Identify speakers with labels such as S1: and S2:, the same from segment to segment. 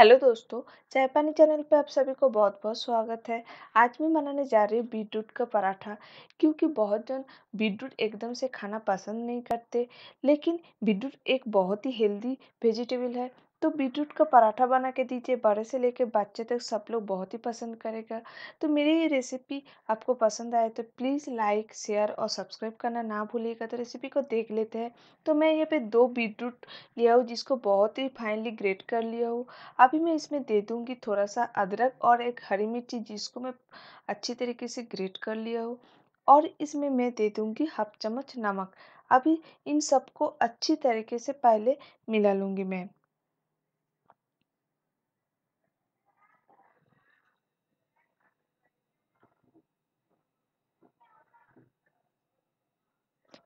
S1: hello दोस्तों जापानी channel पे आप सभी को बहुत बहुत स्वागत है आज मैं बनाने जा रही हूँ बीटरूट का पराठा क्योंकि बहुत जन बीटरूट एकदम से खाना पसंद नहीं करते लेकिन बीटरूट एक बहुत ही हेल्दी वेजिटेबल है तो बीटरूट का पराठा बना के दीजिए बड़े से लेकर बच्चे तक सब लोग बहुत ही पसंद करेगा तो मेरी ये रेसिपी आपको पसंद आए तो प्लीज़ लाइक शेयर और सब्सक्राइब करना ना भूलिएगा तो रेसिपी को देख लेते हैं तो मैं यहाँ पे दो बीटरूट लिया हूँ जिसको बहुत ही फाइनली ग्रेट कर लिया हूँ अभी मैं इसमें दे दूँगी थोड़ा सा अदरक और एक हरी मिर्ची जिसको मैं अच्छी तरीके से ग्रेट कर लिया हूँ और इसमें मैं दे दूँगी हाफ चम्मच नमक अभी इन सबको अच्छी तरीके से पहले मिला लूँगी मैं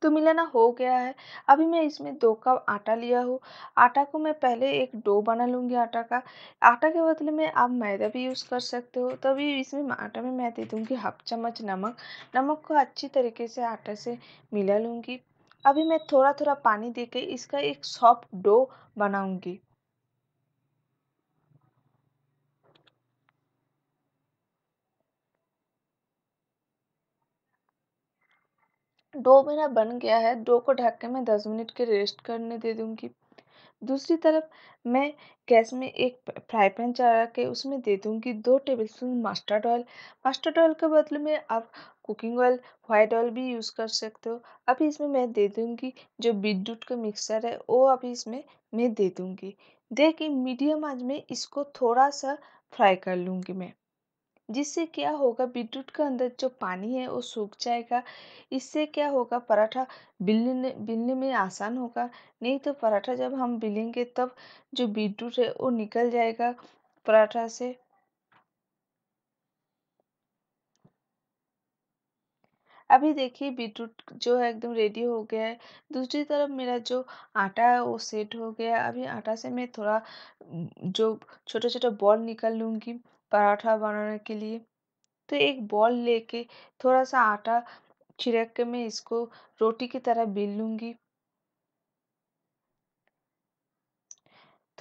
S1: तो मिलाना हो गया है अभी मैं इसमें दो कप आटा लिया हूँ आटा को मैं पहले एक डो बना लूँगी आटा का आटा के बदले में आप मैदा भी यूज़ कर सकते हो तभी इसमें आटा में मैं दे दूँगी हाफ चम्मच नमक नमक को अच्छी तरीके से आटा से मिला लूँगी अभी मैं थोड़ा थोड़ा पानी दे के इसका एक सॉफ्ट डो बनाऊँगी डो मेरा बन गया है डो को ढक के मैं दस मिनट के रेस्ट करने दे दूँगी दूसरी तरफ मैं गैस में एक फ्राई पैन चढ़ा के उसमें दे दूँगी दो tablespoon mustard oil mustard oil के बदले में आप कुकिंग ऑयल वाइट ऑयल भी यूज़ कर सकते हो अभी इसमें मैं दे दूँगी जो बीटरूट का मिक्सर है वो अभी इसमें मैं दे दूँगी देखिए मीडियम आज में इसको थोड़ा सा फ्राई कर लूँगी मैं जिससे क्या होगा बीटरूट का अंदर जो पानी है वो सूख जाएगा इससे क्या होगा पराठा बिलने बिलने में आसान होगा नहीं तो पराठा जब हम बिलेंगे तब जो बीटरूट है वो निकल जाएगा पराठा से अभी देखिए बीटरूट जो है एकदम रेडी हो गया है दूसरी तरफ मेरा जो आटा है वो सेट हो गया है अभी आटा से मैं थोड़ा जो छोटा छोटा बॉल निकाल लूँगी पराठा बनाने के लिए तो एक बॉल लेके थोड़ा सा आटा छिड़क के मैं इसको रोटी की तरह बेल लूंगी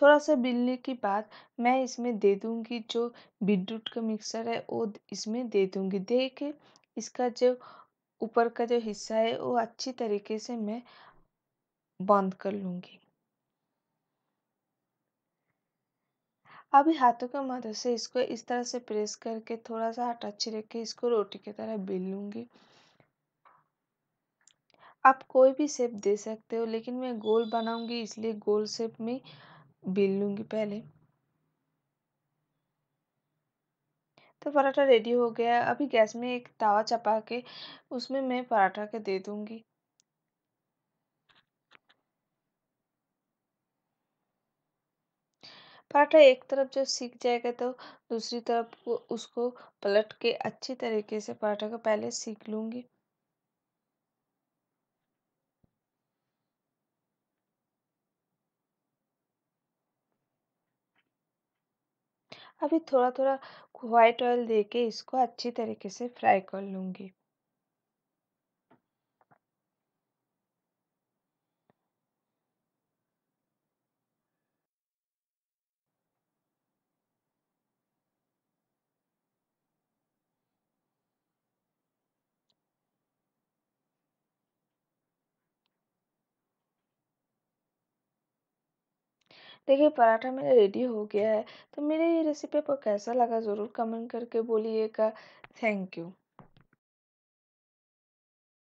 S1: थोड़ा सा बिलने के बाद मैं इसमें दे दूंगी जो बीटरूट का मिक्सर है वो इसमें दे दूंगी दे के इसका जो ऊपर का जो हिस्सा है वो अच्छी तरीके से मैं बंद कर लूंगी अभी हाथों की मदद से इसको इस तरह से प्रेस करके थोड़ा सा आटा छिड़क के इसको रोटी की तरह बेल लूँगी आप कोई भी शेप दे सकते हो लेकिन मैं गोल बनाऊंगी इसलिए गोल शेप में बेल लूँगी पहले तो पराठा रेडी हो गया अभी गैस में एक तवा चपा के उसमें मैं पराठा के दे दूँगी पराठा एक तरफ जब सीख जाएगा तो दूसरी तरफ उसको पलट के अच्छी तरीके से पराठा को पहले सीख लूँगी अभी थोड़ा थोड़ा व्हाइट ऑयल दे के इसको अच्छी तरीके से फ्राई कर लूँगी देखिए पराठा मेरा रेडी हो गया है तो मेरी रेसिपी आपको कैसा लगा ज़रूर कमेंट करके बोलिएगा थैंक यू